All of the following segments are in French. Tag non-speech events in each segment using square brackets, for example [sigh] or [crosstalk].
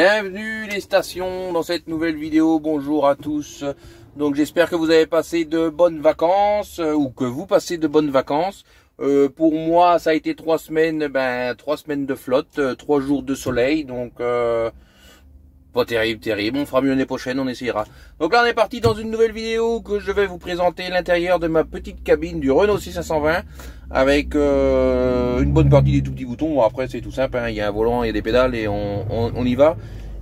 Bienvenue les stations dans cette nouvelle vidéo, bonjour à tous. Donc j'espère que vous avez passé de bonnes vacances euh, ou que vous passez de bonnes vacances. Euh, pour moi ça a été trois semaines, ben trois semaines de flotte, euh, trois jours de soleil, donc pas terrible, terrible, on fera mieux l'année prochaine, on essayera. Donc là on est parti dans une nouvelle vidéo que je vais vous présenter l'intérieur de ma petite cabine du Renault 6520 avec euh, une bonne partie des tout petits boutons. après c'est tout simple, hein. il y a un volant, il y a des pédales et on, on, y va.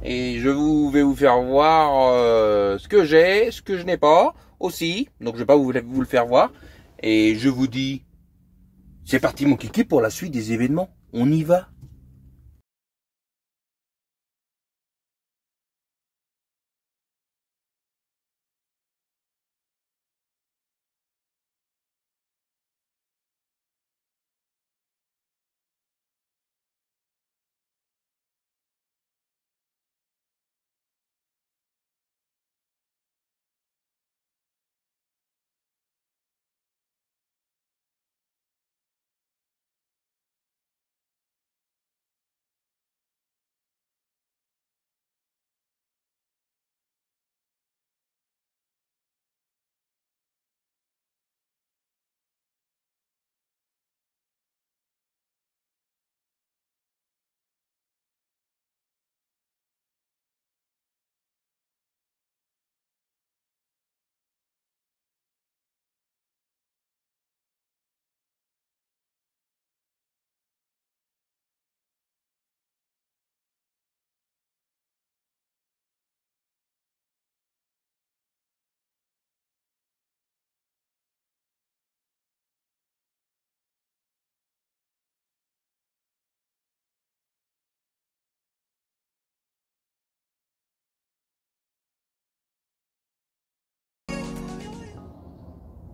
Et je vous, vais vous faire voir euh, ce que j'ai, ce que je n'ai pas aussi. Donc je vais pas vous, vous le faire voir. Et je vous dis, c'est parti mon kiki pour la suite des événements. On y va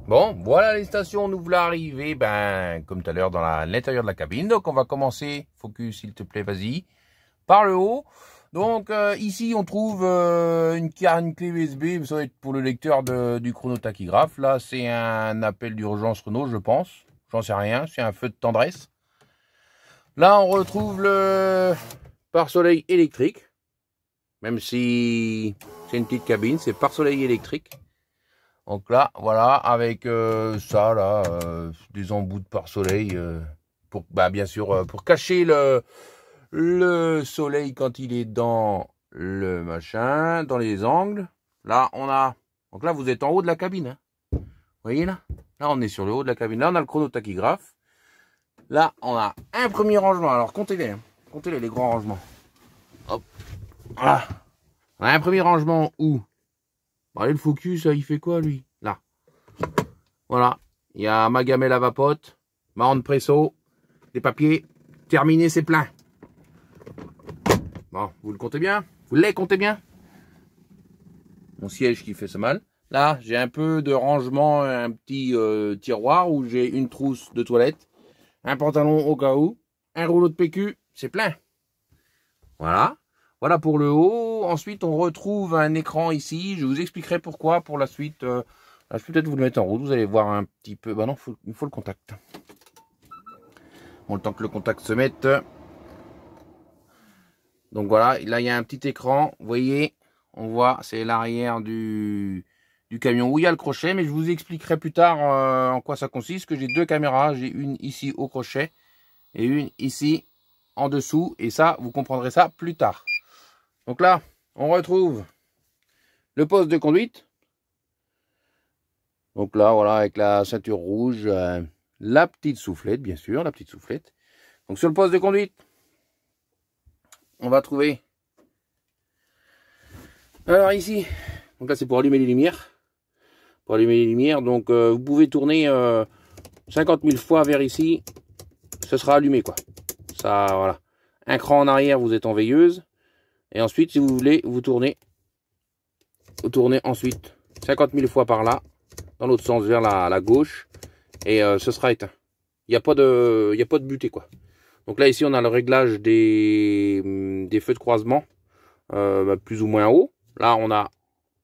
Bon, voilà les stations, nous voulons arriver, ben, comme tout à l'heure, dans l'intérieur de la cabine. Donc, on va commencer, focus, s'il te plaît, vas-y, par le haut. Donc, euh, ici, on trouve euh, une, une clé USB, ça va être pour le lecteur du chronotachygraphe. Là, c'est un appel d'urgence Renault, je pense. J'en sais rien, c'est un feu de tendresse. Là, on retrouve le pare-soleil électrique, même si c'est une petite cabine, c'est pare-soleil électrique. Donc là, voilà, avec euh, ça, là, euh, des embouts de pare-soleil, euh, pour, bah, bien sûr, pour cacher le, le soleil quand il est dans le machin, dans les angles. Là, on a... Donc là, vous êtes en haut de la cabine. Hein. Vous voyez là Là, on est sur le haut de la cabine. Là, on a le chronotachygraphe. Là, on a un premier rangement. Alors, comptez-les. Comptez-les, les grands rangements. Hop. Voilà. On a un premier rangement où bah, allez, le focus, il fait quoi, lui Là. Voilà. Il y a ma gamelle à vapote, ma de presso, des papiers. Terminé, c'est plein. Bon, vous le comptez bien Vous les comptez bien Mon siège qui fait ce mal. Là, j'ai un peu de rangement, un petit euh, tiroir où j'ai une trousse de toilette, un pantalon au cas où, un rouleau de PQ, c'est plein. Voilà. Voilà pour le haut. Ensuite, on retrouve un écran ici. Je vous expliquerai pourquoi pour la suite. je euh, vais peut-être vous le mettre en route. Vous allez voir un petit peu. Bah non, il faut le contact. Bon, le temps que le contact se mette. Donc voilà, là il y a un petit écran, vous voyez, on voit, c'est l'arrière du, du, camion où il y a le crochet, mais je vous expliquerai plus tard euh, en quoi ça consiste, que j'ai deux caméras, j'ai une ici au crochet et une ici en dessous, et ça, vous comprendrez ça plus tard. Donc là, on retrouve le poste de conduite. Donc là, voilà, avec la ceinture rouge, euh, la petite soufflette, bien sûr, la petite soufflette. Donc sur le poste de conduite, on va trouver... Alors ici, donc là c'est pour allumer les lumières. Pour allumer les lumières, donc euh, vous pouvez tourner 50 euh, 000 fois vers ici, ce sera allumé quoi. Ça, voilà. Un cran en arrière, vous êtes en veilleuse. Et ensuite, si vous voulez, vous tournez. Vous tournez ensuite 50 000 fois par là, dans l'autre sens, vers la, gauche. Et euh, ce sera éteint. Il n'y a, pas de, y a pas de butée, quoi. Donc là, ici, on a le réglage des, hum, feux de croisement, euh, bah, plus ou moins haut. Là, on a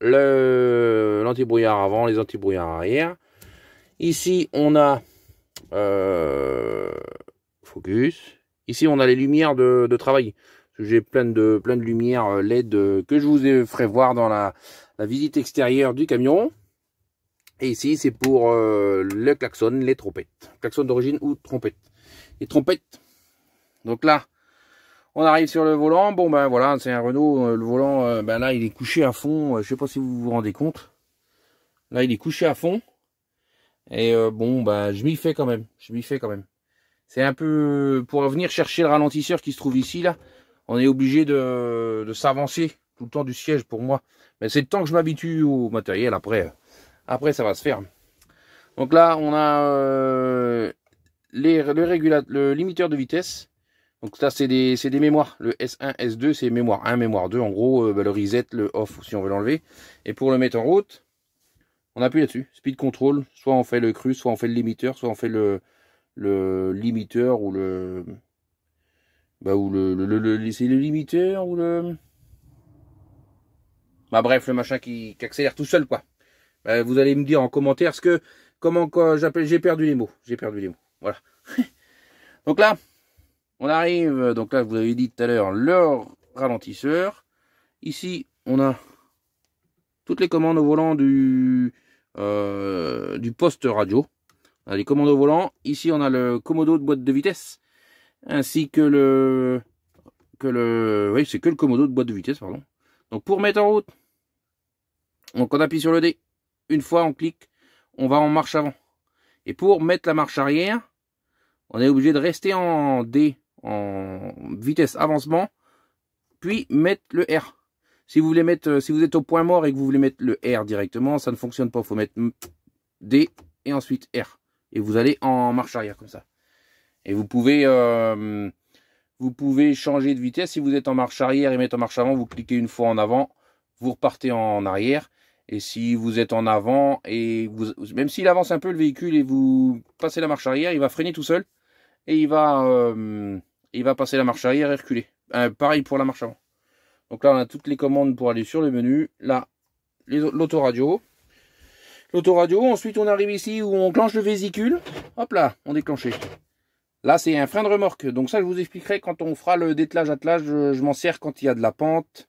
l'antibrouillard avant, les antibrouillards arrière. Ici, on a... Euh, focus. Ici, on a les lumières de, de travail. J'ai plein de, plein de lumières euh, LED euh, que je vous ferai voir dans la, la visite extérieure du camion. Et ici, c'est pour euh, le klaxon, les trompettes. Klaxon d'origine ou trompette. Les trompettes. Donc là, on arrive sur le volant. Bon, ben voilà, c'est un Renault. Le volant, ben là, il est couché à fond. Je sais pas si vous vous rendez compte. Là, il est couché à fond. Et bon, ben, je m'y fais quand même. Je m'y fais quand même. C'est un peu pour venir chercher le ralentisseur qui se trouve ici, là on est obligé de, s'avancer tout le temps du siège pour moi. Mais c'est le temps que je m'habitue au matériel. Après, après ça va se faire. Donc là, on a euh, le, le limiteur de vitesse. Donc ça, c'est des, des, mémoires. Le S1, S2, c'est mémoire 1, mémoire 2. En gros, euh, bah, le reset, le off, si on veut l'enlever. Et pour le mettre en route, on appuie là-dessus. Speed control. Soit on fait le cru, soit on fait le limiteur, soit on fait le, le limiteur ou le bah, ou le, le, le, c'est le limiteur, ou le... Bah, bref, le machin qui, accélère tout seul, quoi. Bah, vous allez me dire en commentaire ce que, comment, j'appelle, j'ai perdu les mots. J'ai perdu les mots. Voilà. [laughs] donc là, on arrive, donc là, vous avez dit tout à l'heure, le ralentisseur. Ici, on a toutes les commandes au volant du, euh, du poste radio. les commandes au volant. Ici, on a le commodo de boîte de vitesse ainsi que le que le oui c'est que le commodo de boîte de vitesse pardon donc pour mettre en route donc on appuie sur le D une fois on clique on va en marche avant et pour mettre la marche arrière on est obligé de rester en D en vitesse avancement puis mettre le R si vous voulez mettre si vous êtes au point mort et que vous voulez mettre le R directement ça ne fonctionne pas faut mettre D et ensuite R et vous allez en marche arrière comme ça et vous pouvez, euh, vous pouvez changer de vitesse. Si vous êtes en marche arrière et mettre en marche avant, vous cliquez une fois en avant, vous repartez en arrière. Et si vous êtes en avant, et vous, même s'il avance un peu le véhicule et vous passez la marche arrière, il va freiner tout seul. Et il va, euh, il va passer la marche arrière et reculer. Euh, pareil pour la marche avant. Donc là, on a toutes les commandes pour aller sur le menu. Là, l'autoradio. L'autoradio, ensuite on arrive ici où on clenche le vésicule. Hop là, on déclenche. Là, c'est un frein de remorque. Donc ça, je vous expliquerai quand on fera le dételage-attelage. Je, m'en sers quand il y a de la pente.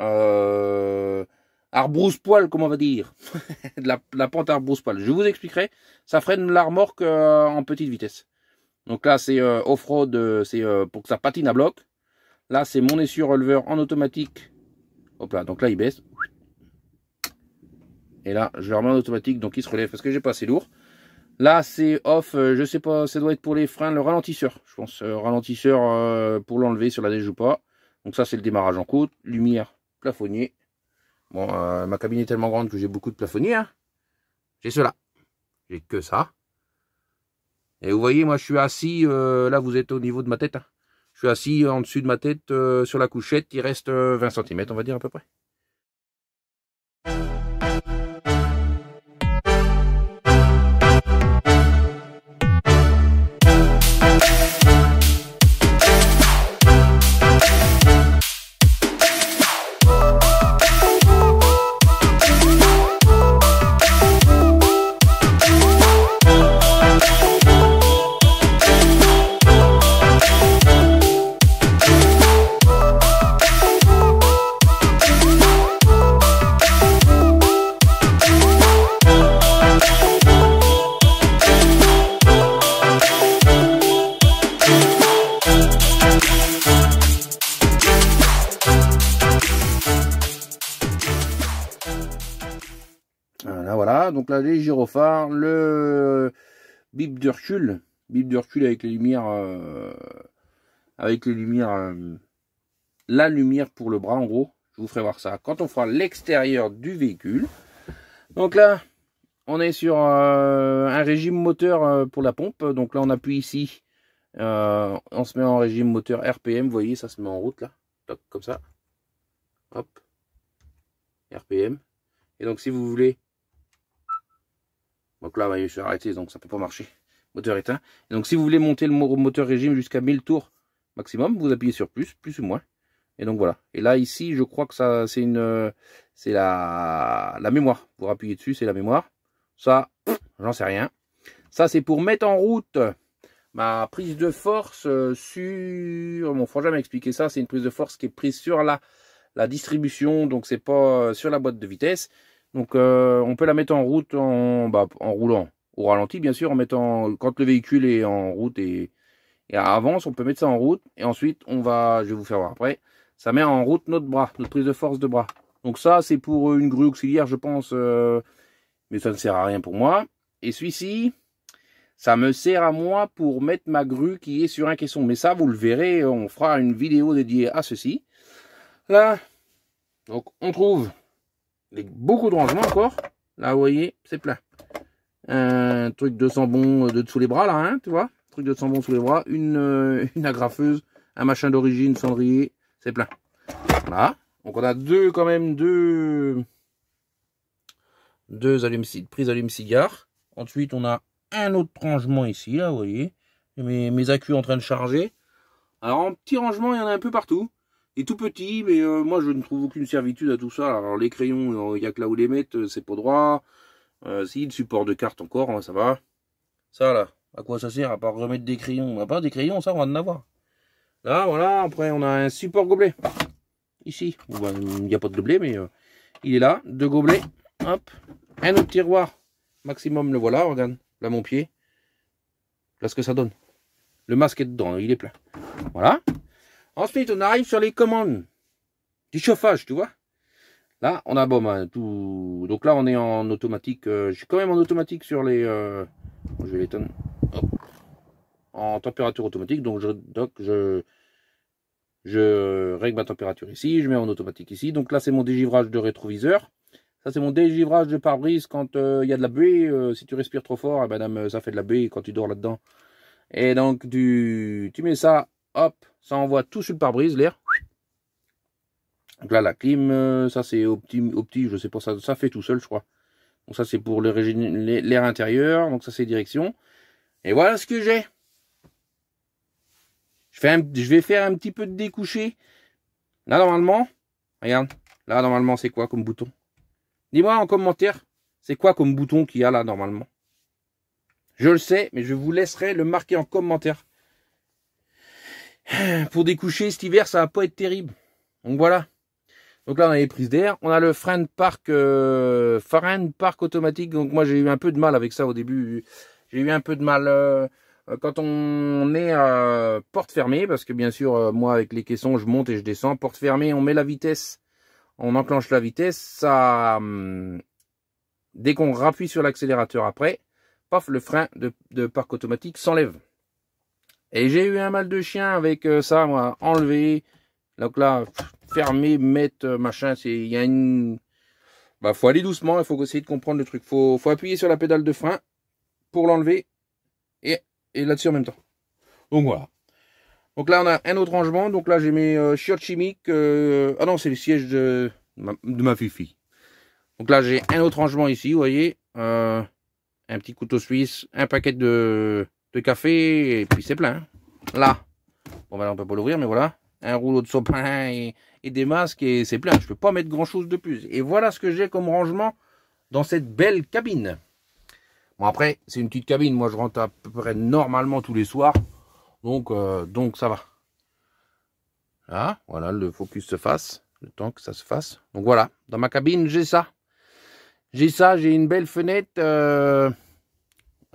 Euh, arbrousse-poil, comment on va dire. [laughs] de, la, pente arbrousse-poil. Je vous expliquerai. Ça freine la remorque euh, en petite vitesse. Donc là, c'est euh, off-road, euh, c'est pour que ça patine à bloc. Là, c'est mon essieu releveur en automatique. Hop là, donc là, il baisse. Et là, je le remets en automatique, donc il se relève parce que j'ai pas assez lourd. Là, c'est off, je euh, je sais pas, ça doit être pour les freins, le ralentisseur, je pense. Euh, ralentisseur euh, pour l'enlever sur la neige ou pas. Donc ça, c'est le démarrage en côte. Lumière, plafonnier. Bon, ma cabine est tellement grande que j'ai beaucoup de plafonniers. Hein. J'ai cela. J'ai que ça. Et vous voyez, moi, je suis assis, là, vous êtes au niveau de ma tête. Hein. Je suis assis en dessus de ma tête sur la couchette. Il reste 20 cm, on va dire, à peu près. le bip recul bip de recul avec les lumières, euh, avec les lumières, euh, la lumière pour le bras en gros. Je vous ferai voir ça quand on fera l'extérieur du véhicule. Donc là, on est sur euh, un régime moteur pour la pompe. Donc là, on appuie ici. on se met en régime moteur RPM. voyez, ça se met en route là. comme ça. Hop. RPM. Et donc, si vous voulez donc là, je suis arrêté, donc ça ne peut pas marcher. Moteur éteint. donc si vous voulez monter le moteur régime jusqu'à 1000 tours maximum, vous appuyez sur plus, plus ou moins. Et donc voilà. Et là, ici, je crois que ça, c'est une, euh, c'est la, la mémoire. Vous appuyez dessus, c'est la mémoire. Ça, j'en sais rien. Ça, c'est pour mettre en route ma prise de force euh, sur... ne faut jamais expliquer ça. C'est une prise de force qui est prise sur la, la distribution. Donc, c'est pas euh, sur la boîte de vitesse. Donc euh, on peut la mettre en route en, bah, en roulant au ralenti, bien sûr, en mettant quand le véhicule est en route et, et avance, on peut mettre ça en route et ensuite on va, je vais vous faire voir après, ça met en route notre bras, notre prise de force de bras. Donc ça c'est pour euh, une grue auxiliaire, je pense, euh, mais ça ne sert à rien pour moi. Et celui-ci, ça me sert à moi pour mettre ma grue qui est sur un caisson. Mais ça, vous le verrez, on fera une vidéo dédiée à ceci. Là, donc on trouve avec beaucoup de rangements encore. Là, vous voyez, c'est plein. Un truc de sambon euh, de sous les bras, là, hein, tu vois. Un truc de sambon sous les bras, une, euh, [laughs] agrafeuse, un machin d'origine, cendrier, c'est plein. Voilà. Donc on a deux, quand même, deux, deux prises allume-cigare. Ensuite, on a un autre rangement ici, là, vous voyez. Mes, mes accus en train de charger. Alors, en petit rangement, il y en a un peu partout tout petit, mais euh, moi je ne trouve aucune servitude à tout ça. Alors les crayons, euh, il n'y a que là où les mettre, euh, c'est pas droit. si, le support de carte encore, hein, ça va. Ça là, à quoi ça sert à part remettre des crayons On bah, pas des crayons, ça on va en avoir. Là, voilà, après on a un support gobelet. Ici, bah, il n'y a pas de gobelet, mais il est là, deux gobelets. Hop, un autre tiroir. Maximum, le voilà, regarde, là mon pied. Là ce que ça donne. Le masque est dedans, hein, il est plein. Voilà. Ensuite, on arrive sur les commandes du chauffage, tu vois. Là, on a bon, ben, tout. Donc là, on est en automatique. Euh, je suis quand même en automatique sur les. Euh, je vais En température automatique. Donc je, je, règle ma température ici. Je mets en automatique ici. Donc là, c'est mon dégivrage de rétroviseur. Ça, c'est mon dégivrage de pare-brise quand euh, il y a de la buée. si tu respires trop fort, eh ben, madame, ça fait de la buée quand tu dors là-dedans. Et donc, tu mets ça hop, ça envoie tout sur le pare-brise, l'air. Donc là, la clim, euh, ça c'est opti, opti, je sais pas, ça, ça fait tout seul, je crois. Donc ça c'est pour l'air intérieur, donc ça c'est direction. Et voilà ce que j'ai. Je, vais faire un petit peu de découcher Là, normalement, regarde, là, normalement, c'est quoi comme bouton Dis-moi en commentaire, c'est quoi comme bouton qu'il y a là, normalement Je le sais, mais je vous laisserai le marquer en commentaire. [clears throat] pour découcher cet hiver, ça va pas être terrible. Donc voilà. Donc là, on a les prises d'air. On a le frein de parc, euh, de parc automatique. Donc moi, j'ai eu un peu de mal avec ça au début. J'ai eu un peu de mal euh, quand on est à porte fermée, parce que bien sûr, euh, moi, avec les caissons, je monte et je descends. Porte fermée, on met la vitesse. On enclenche la vitesse. Ça, hum, dès qu'on rappuie sur l'accélérateur après, paf, le frein de parc automatique s'enlève. Et j'ai eu un mal de chien avec euh, ça, moi, enlever. Donc là, fermer, mettre, euh, machin, c'est, il y a une, bah, faut aller doucement, il faut essayer de comprendre le truc. Faut, faut appuyer sur la pédale de frein pour l'enlever et, là-dessus en même temps. Donc voilà. Donc là, on a un autre rangement. Donc là, j'ai mes euh, chiottes chimiques. Euh, ah non, c'est le siège de, ma, fifi. Donc là, j'ai un autre rangement ici, vous voyez. un petit couteau suisse, un paquet de, de café, et puis c'est plein. Hein. Là. Bon, ben on peut pas l'ouvrir, mais voilà. Un rouleau de sopin et, des masques, et c'est plein. Je peux pas mettre grand chose de plus. Et voilà ce que j'ai comme rangement dans cette belle cabine. Bon, après, c'est une petite cabine. Moi, je rentre à peu près normalement tous les soirs. Donc, euh, donc ça va. Là, ah, voilà, le focus se fasse. Le temps que ça se fasse. Donc voilà, dans ma cabine, j'ai ça. J'ai ça, j'ai une belle fenêtre. Euh,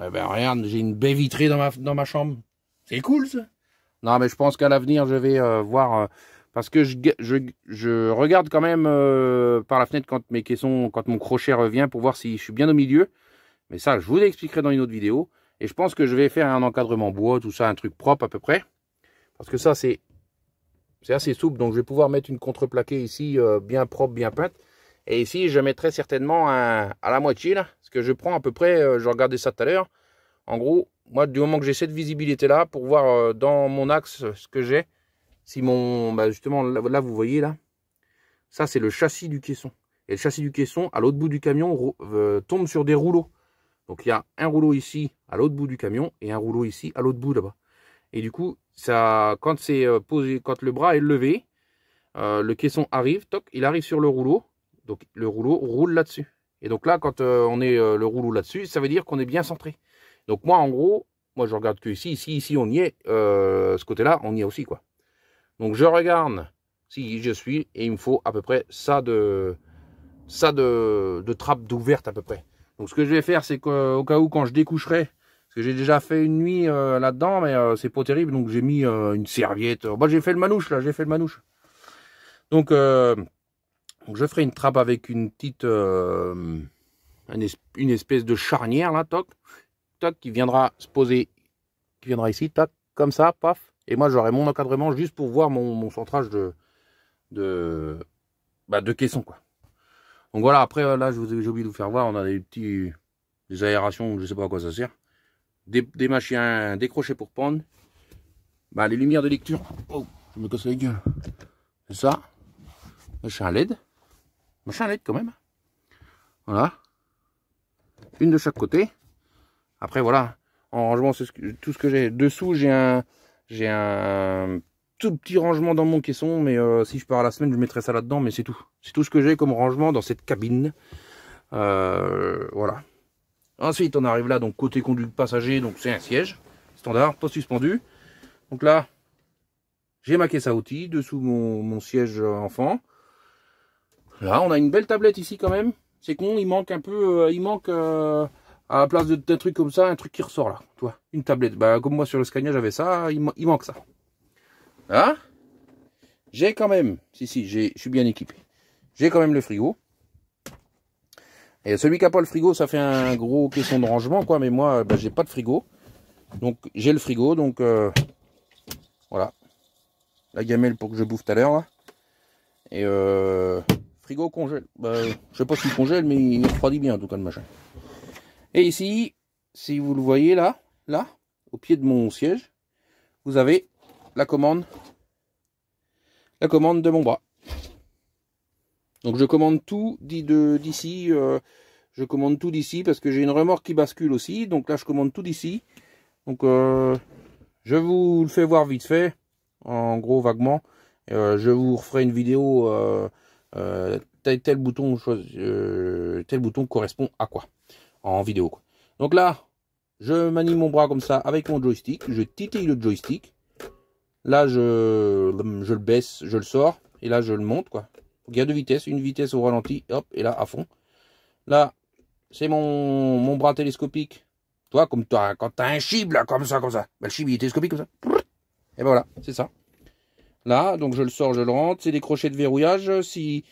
eh ben regarde, j'ai une baie vitrée dans ma, dans ma chambre. C'est cool ça. Non mais je pense qu'à l'avenir je vais euh, voir euh, parce que je, regarde quand même euh, par la fenêtre quand mes caissons, quand mon crochet revient pour voir si je suis bien au milieu. Mais ça, je vous l'expliquerai dans une autre vidéo. Et je pense que je vais faire un encadrement bois, tout ça, un truc propre à peu près. Parce que ça, c'est assez souple. Donc, je vais pouvoir mettre une contreplaquée ici, bien propre, bien peinte. Et ici, je mettrai certainement un, à la moitié, là, ce que je prends à peu près, euh, je regardais ça tout à l'heure. En gros, moi, du moment que j'ai cette visibilité-là, pour voir euh, dans mon axe euh, ce que j'ai, si mon, bah, justement, là, vous voyez, là, ça, c'est le châssis du caisson. Et le châssis du caisson, à l'autre bout du camion, tombe sur des rouleaux. Donc, il y a un rouleau ici, à l'autre bout du camion, et un rouleau ici, à l'autre bout, là-bas. Et du coup, ça, quand c'est posé, quand le bras est levé, le caisson arrive, toc, il arrive sur le rouleau, donc le rouleau roule là-dessus. Et donc là, quand euh, on est euh, le rouleau là-dessus, ça veut dire qu'on est bien centré. Donc moi, en gros, moi je regarde que ici, ici, ici, on y est. Euh, ce côté-là, on y est aussi, quoi. Donc je regarde si je suis et il me faut à peu près ça de ça de, de trappe d'ouverte à peu près. Donc ce que je vais faire, c'est qu'au cas où quand je découcherai, parce que j'ai déjà fait une nuit là-dedans, mais c'est pas terrible, donc j'ai mis une serviette. Bah j'ai fait le manouche là, j'ai fait le manouche. Donc donc je ferai une trappe avec une petite, euh, une espèce de charnière là, toc, toc, qui viendra se poser, qui viendra ici, toc, comme ça, paf. Et moi j'aurai mon encadrement juste pour voir mon, centrage de, de, bah, de caisson quoi. Donc voilà, après là j'ai oublié de vous faire voir, on a des petits, des aérations, je sais pas à quoi ça sert. Des, des machins, des crochets pour pendre. Bah les lumières de lecture, oh, je me casse la gueule. C'est ça, un LED à quand même. Voilà. Une de chaque côté. Après, voilà. En rangement, tout ce que j'ai. Dessous, j'ai un, j'ai un tout petit rangement dans mon caisson, mais euh, si je pars à la semaine, je mettrai ça là-dedans, mais c'est tout. C'est tout ce que j'ai comme rangement dans cette cabine. Euh, voilà. Ensuite, on arrive là, donc côté conduit passager, donc c'est un siège standard, pas suspendu. Donc là, j'ai ma caisse à outils, dessous mon, mon siège euh, enfant. Là, on a une belle tablette ici quand même. C'est con, il manque un peu, euh, il manque euh, à la place d'un truc comme ça, un truc qui ressort là, toi, une tablette. Bah, comme moi sur le Scania, j'avais ça, il, manque ça. Hein J'ai quand même, si si, je suis bien équipé. J'ai quand même le frigo. Et celui qui n'a pas le frigo, ça fait un gros caisson de rangement, quoi. Mais moi, bah, j'ai pas de frigo. Donc, j'ai le frigo. Donc, euh, voilà. La gamelle pour que je bouffe tout à l'heure. Et frigo congèle. Bah, je sais pas s'il congèle, mais il refroidit bien en tout cas le machin. Et ici, si vous le voyez là, là, au pied de mon siège, vous avez la commande, la commande de mon bras. Donc je commande tout d'ici, euh, je commande tout d'ici parce que j'ai une remorque qui bascule aussi. Donc là, je commande tout d'ici. Donc euh, je vous le fais voir vite fait, en gros vaguement. Euh, je vous referai une vidéo euh, tel, bouton euh, tel bouton correspond à quoi en vidéo. Quoi. Donc là, je manie mon bras comme ça avec mon joystick, je titille le joystick. Là, je, je le baisse, je le sors, et là, je le monte, quoi. Il y a deux vitesses, une vitesse au ralenti, hop, et là, à fond. Là, c'est mon, mon, bras télescopique. Toi, comme toi, quand t'as un chib, là, comme ça, comme ça. Bah, le chib, est télescopique, comme ça. Et ben voilà, c'est ça. Là, donc je le sors, je le rentre. C'est des crochets de verrouillage. Si,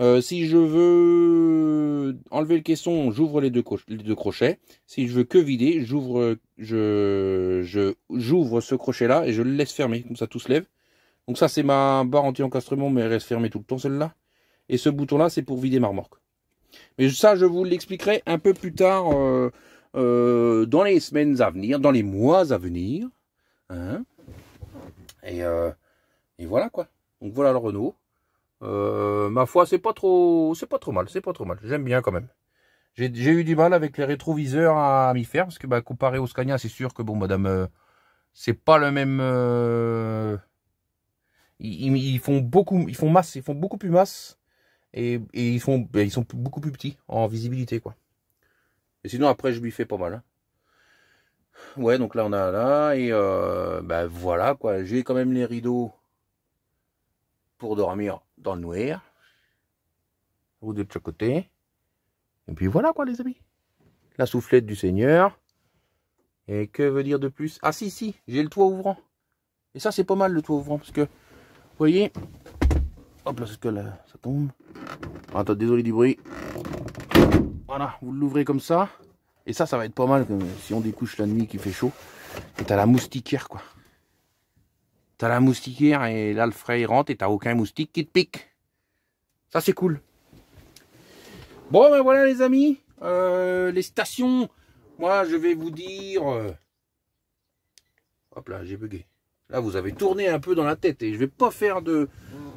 euh, si je veux enlever le caisson, j'ouvre les, deux crochets. Si je veux que vider, j'ouvre je, j'ouvre ce crochet-là et je le laisse fermer. Comme ça, tout se lève. Donc ça, c'est ma barre anti-encastrement, mais elle reste fermée tout le temps, celle-là. Et ce bouton-là, c'est pour vider ma remorque. Mais ça, je vous l'expliquerai un peu plus tard, euh, euh, dans les semaines à venir, dans les mois à venir. Hein et et voilà quoi. Donc voilà le Renault. Euh, ma foi, c'est pas trop, c'est pas trop mal, c'est pas trop mal. J'aime bien quand même. J'ai eu du mal avec les rétroviseurs à, m'y faire parce que bah, comparé au Scania, c'est sûr que bon, madame, euh, c'est pas le même. Euh, ils, font beaucoup, ils font masse, ils font beaucoup plus masse et, ils font, ben, ils sont beaucoup plus petits en visibilité quoi. Et sinon après, je lui fais pas mal. Hein. Ouais, donc là on a là et ben voilà quoi. J'ai quand même les rideaux pour dormir dans le noir. Ou de chaque côté. Et puis voilà quoi les amis. La soufflette du Seigneur. Et que veut dire de plus Ah si, si, j'ai le toit ouvrant. Et ça c'est pas mal le toit ouvrant parce que, vous voyez, hop là, que là, ça tombe. Attends, ah, désolé du bruit. Voilà, vous l'ouvrez comme ça. Et ça, ça va être pas mal si on découche la nuit qui fait chaud. Et t'as la moustiquaire quoi la moustiquaire et là le frais rentre et t'as aucun moustique qui te pique. Ça c'est cool. Bon ben voilà les amis. Euh, les stations, moi je vais vous dire. Euh, hop là, j'ai bugué. Là vous avez tourné un peu dans la tête et je vais pas faire de,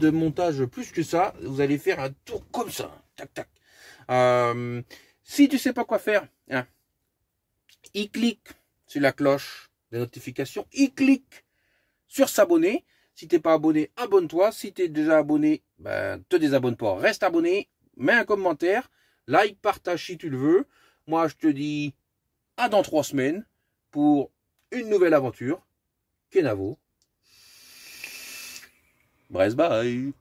montage plus que ça. Vous allez faire un tour comme ça. Tac tac. Euh, si tu sais pas quoi faire, hein, il clique sur la cloche des notifications, il clique sur s'abonner. Si t'es pas abonné, abonne-toi. Si t'es déjà abonné, ben, te désabonne pas. Reste abonné, mets un commentaire, like, partage si tu le veux. Moi, je te dis à dans trois semaines pour une nouvelle aventure. Kenavo. Bresse bye.